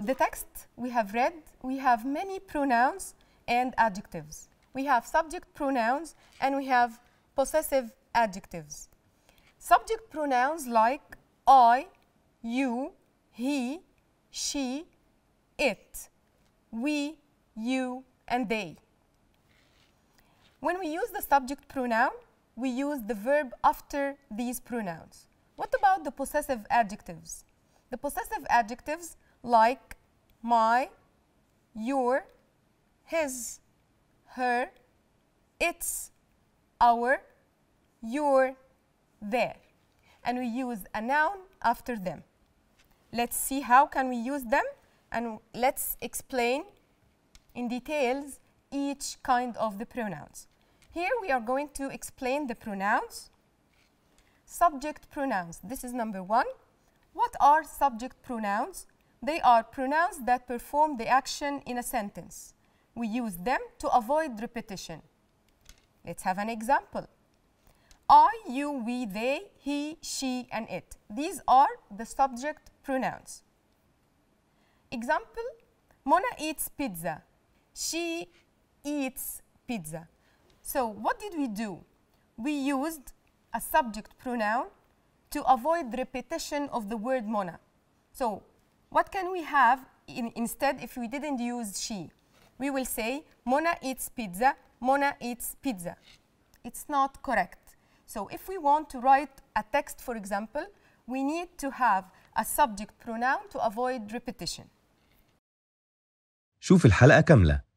The text we have read, we have many pronouns and adjectives. We have subject pronouns and we have possessive adjectives. Subject pronouns like I, you, he, she, it, we, you, and they. When we use the subject pronoun, we use the verb after these pronouns. What about the possessive adjectives? The possessive adjectives like my, your, his, her, its, our, your, their. And we use a noun after them. Let's see how can we use them and let's explain in details each kind of the pronouns. Here we are going to explain the pronouns. Subject pronouns, this is number one. What are subject pronouns? They are pronouns that perform the action in a sentence. We use them to avoid repetition. Let's have an example. I, you, we, they, he, she, and it. These are the subject pronouns. Example, Mona eats pizza. She eats pizza. So what did we do? We used a subject pronoun to avoid repetition of the word mona. So what can we have in, instead if we didn't use she? We will say Mona eats pizza, Mona eats pizza. It's not correct. So if we want to write a text, for example, we need to have a subject pronoun to avoid repetition. شوف الحلقة كاملة